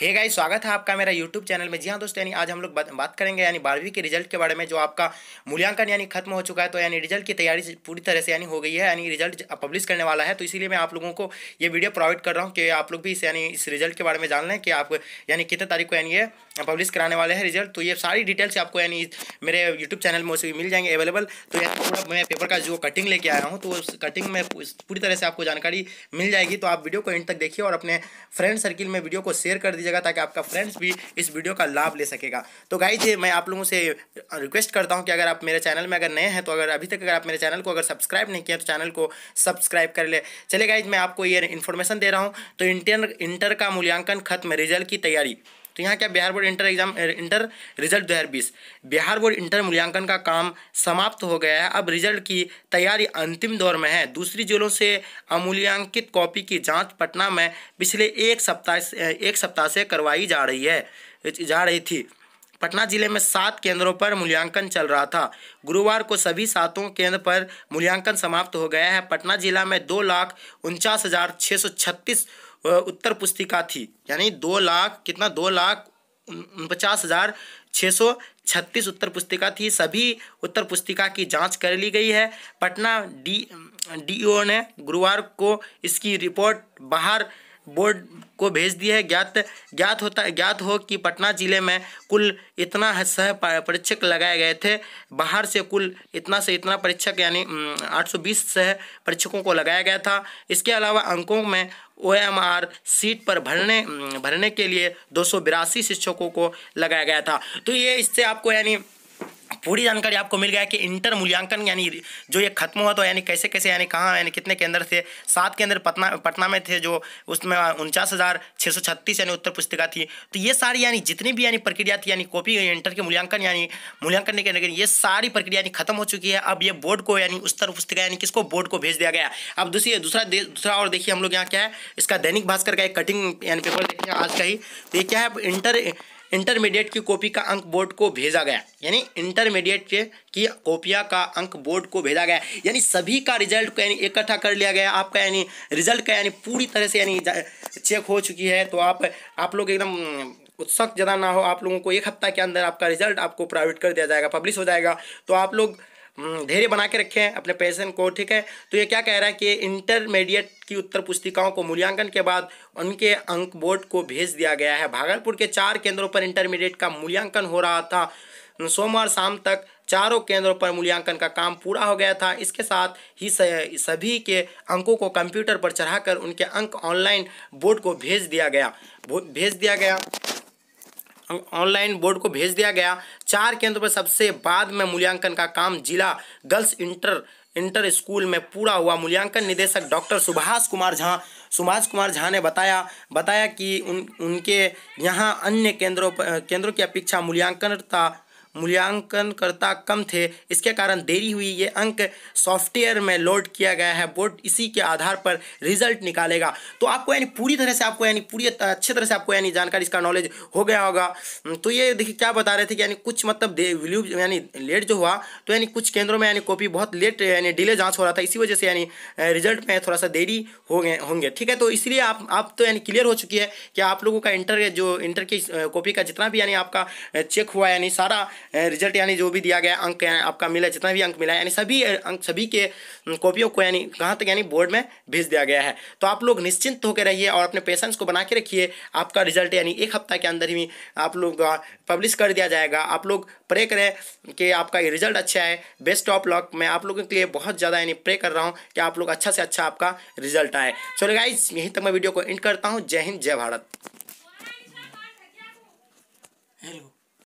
hey guys स्वागत है आपका मेरा यूट्यूब चैनल में जी हाँ दोस्तों यानी आज हम लोग बात, बात करेंगे यानी बारहवीं के रिजल्ट के बारे में जो आपका मूल्यांकन यानी खत्म हो चुका है तो यानी रिजल्ट की तैयारी पूरी तरह से यानी हो गई है यानी रिजल्ट पब्लिश करने वाला है तो इसीलिए मैं आप लोगों को ये वीडियो प्रोवाइड कर रहा हूँ कि आप लोग भी इस यानी इस रिजल्ट के बारे में जान लें कि आप यानी कितने तारीख को यानी ये पब्लिश कराने वाले हैं रिजल्ट तो ये सारी डिटेल्स आपको यानी मेरे यूट्यूब चैनल में उसे मिल जाएंगे अवेलेबल तो यानी पूरा मैं पेपर का जो कटिंग लेके आया हूँ तो उस कटिंग में पूरी तरह से आपको जानकारी मिल जाएगी तो आप वीडियो को एंड तक देखिए और अपने फ्रेंड सर्किल में वीडियो को शेयर कर दीजिए दीजिएगा ताकि आपका फ्रेंड्स भी इस वीडियो का लाभ ले सकेगा तो गाइज मैं आप लोगों से रिक्वेस्ट करता हूँ कि अगर आप मेरे चैनल में अगर नए हैं तो अगर अभी तक अगर आप मेरे चैनल को अगर सब्सक्राइब नहीं किया तो चैनल को सब्सक्राइब कर ले चले गाइज मैं आपको ये इन्फॉर्मेशन दे रहा हूँ तो इंटर इंटर का मूल्यांकन खत्म रिजल्ट की तैयारी तो यहाँ क्या Bihar board inter exam inter result दो बिहार बोर्ड इंटर मूल्यांकन का काम समाप्त हो गया है अब रिजल्ट की तैयारी अंतिम दौर में है दूसरी जिलों से अमूल्यांकित कॉपी की जाँच पटना में पिछले एक सप्ताह एक सप्ताह से करवाई जा रही है जा रही थी पटना जिले में सात केंद्रों पर मूल्यांकन चल रहा था गुरुवार को सभी सातों केंद्र पर मूल्यांकन समाप्त हो गया है पटना जिला में दो लाख उनचास हज़ार छः सौ छत्तीस उत्तर पुस्तिका थी यानी दो लाख कितना दो लाख पचास हज़ार छः सौ छत्तीस उत्तर पुस्तिका थी सभी उत्तर पुस्तिका की जांच कर ली गई है पटना डी डी ने गुरुवार को इसकी रिपोर्ट बाहर बोर्ड को भेज दिया है ज्ञात ज्ञात होता ज्ञात हो कि पटना ज़िले में कुल इतना सह परीक्षक लगाए गए थे बाहर से कुल इतना से इतना परीक्षक यानी 820 सह परीक्षकों को लगाया गया था इसके अलावा अंकों में ओ सीट पर भरने भरने के लिए दो शिक्षकों को लगाया गया था तो ये इससे आपको यानी पूरी जानकारी आपको मिल गया कि इंटर मूल्यांकन यानी जो ये खत्म हुआ तो यानी कैसे कैसे यानी कहाँ यानी कितने केंद्र थे सात केंद्र पटना पटना में थे जो उसमें उनचास हज़ार छः सौ छत्तीस यानी उत्तर पुस्तिका थी तो ये सारी यानी जितनी भी यानी प्रक्रिया थी यानी कॉपी इंटर के मूल्यांकन यानी मूल्यांकन के अंदर ये सारी प्रक्रिया यानी खत्म हो चुकी है अब ये बोर्ड को यानी उत्तर पुस्तिका यानी किसको बोर्ड को भेज दिया गया अब दूसरी दूसरा दूसरा और देखिए हम लोग यहाँ क्या है इसका दैनिक भास्कर का एक कटिंग यानी पेपर देखिए आज का ही तो ये क्या है इंटर इंटरमीडिएट की कॉपी का अंक बोर्ड को भेजा गया यानी इंटरमीडिएट की कॉपियाँ का अंक बोर्ड को भेजा गया यानी सभी का रिजल्ट को यानी इकट्ठा कर लिया गया आपका यानी रिजल्ट का यानी पूरी तरह से यानी चेक हो चुकी है तो आप आप लोग एकदम उत्सुक ज़्यादा ना हो आप लोगों को एक हफ्ता के अंदर आपका रिजल्ट आपको प्राइवेट कर दिया जाएगा पब्लिश हो जाएगा तो आप लोग हम्म, धैर्य बना के रखे हैं अपने पैशन को ठीक है तो ये क्या कह रहा है कि इंटरमीडिएट की उत्तर पुस्तिकाओं को मूल्यांकन के बाद उनके अंक बोर्ड को भेज दिया गया है भागलपुर के चार केंद्रों पर इंटरमीडिएट का मूल्यांकन हो रहा था सोमवार शाम तक चारों केंद्रों पर मूल्यांकन का काम पूरा हो गया था इसके साथ ही सभी के अंकों को कंप्यूटर पर चढ़ाकर उनके अंक ऑनलाइन बोर्ड को भेज दिया गया भेज दिया गया ऑनलाइन बोर्ड को भेज दिया गया चार केंद्रों पर सबसे बाद में मूल्यांकन का काम जिला गर्ल्स इंटर इंटर स्कूल में पूरा हुआ मूल्यांकन निदेशक डॉक्टर सुभाष कुमार झा सुभाष कुमार झा ने बताया बताया कि उन उनके यहाँ अन्य केंद्रों पर केंद्रों की अपेक्षा मूल्यांकनता मूल्यांकनकर्ता कम थे इसके कारण देरी हुई ये अंक सॉफ्टवेयर में लोड किया गया है बोर्ड इसी के आधार पर रिजल्ट निकालेगा तो आपको यानी पूरी तरह से आपको यानी पूरी अच्छे तरह से आपको यानी जानकारी इसका नॉलेज हो गया होगा तो ये देखिए क्या बता रहे थे कि यानी कुछ मतलब यानी लेट जो हुआ तो यानी कुछ केंद्रों में यानी कॉपी बहुत लेट यानी डिले जाँच हो रहा था इसी वजह से यानी रिजल्ट में थोड़ा सा देरी हो गए होंगे ठीक है तो इसलिए आप आप तो यानी क्लियर हो चुकी है कि आप लोगों का इंटर जो इंटर की कॉपी का जितना भी यानी आपका चेक हुआ यानी सारा रिजल्ट यानी जो भी दिया गया अंक आपका मिला जितना भी अंक मिला यानी सभी अंक सभी के कॉपियों को यानी कहाँ तक यानी बोर्ड में भेज दिया गया है तो आप लोग निश्चिंत होकर रहिए और अपने पेशेंस को बना के रखिए आपका रिजल्ट यानी एक हफ्ता के अंदर ही आप लोग पब्लिश कर दिया जाएगा आप लोग प्रे करें कि आपका ये रिजल्ट अच्छा है बेस्ट ऑफ लॉक मैं आप लोगों के लिए बहुत ज़्यादा यानी प्रे कर रहा हूँ कि आप लोग अच्छा से अच्छा आपका रिजल्ट आए चलो गाइज यहीं तक मैं वीडियो को एंड करता हूँ जय हिंद जय भारत हेलो